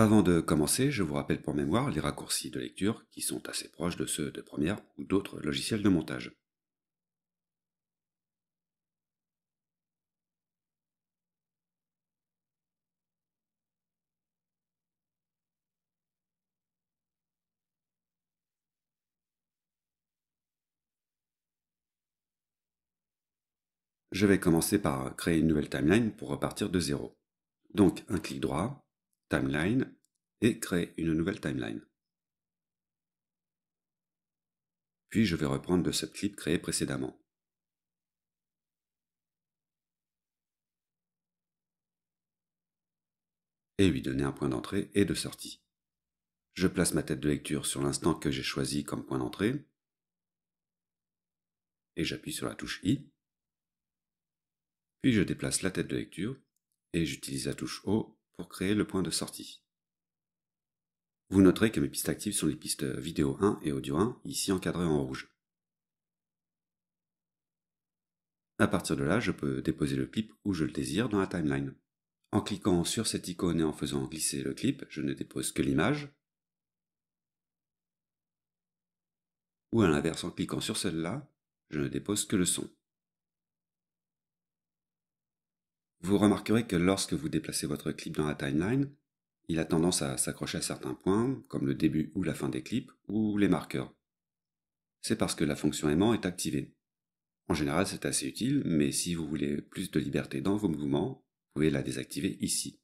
Avant de commencer, je vous rappelle pour mémoire les raccourcis de lecture qui sont assez proches de ceux de Première ou d'autres logiciels de montage. Je vais commencer par créer une nouvelle timeline pour repartir de zéro. Donc un clic droit, timeline et créer une nouvelle timeline. Puis je vais reprendre de ce clip créé précédemment. Et lui donner un point d'entrée et de sortie. Je place ma tête de lecture sur l'instant que j'ai choisi comme point d'entrée. Et j'appuie sur la touche I. Puis je déplace la tête de lecture et j'utilise la touche O pour créer le point de sortie. Vous noterez que mes pistes actives sont les pistes vidéo 1 et audio 1, ici encadrées en rouge. À partir de là, je peux déposer le clip où je le désire dans la timeline. En cliquant sur cette icône et en faisant glisser le clip, je ne dépose que l'image. Ou à l'inverse, en cliquant sur celle-là, je ne dépose que le son. Vous remarquerez que lorsque vous déplacez votre clip dans la timeline, il a tendance à s'accrocher à certains points, comme le début ou la fin des clips, ou les marqueurs. C'est parce que la fonction aimant est activée. En général, c'est assez utile, mais si vous voulez plus de liberté dans vos mouvements, vous pouvez la désactiver ici.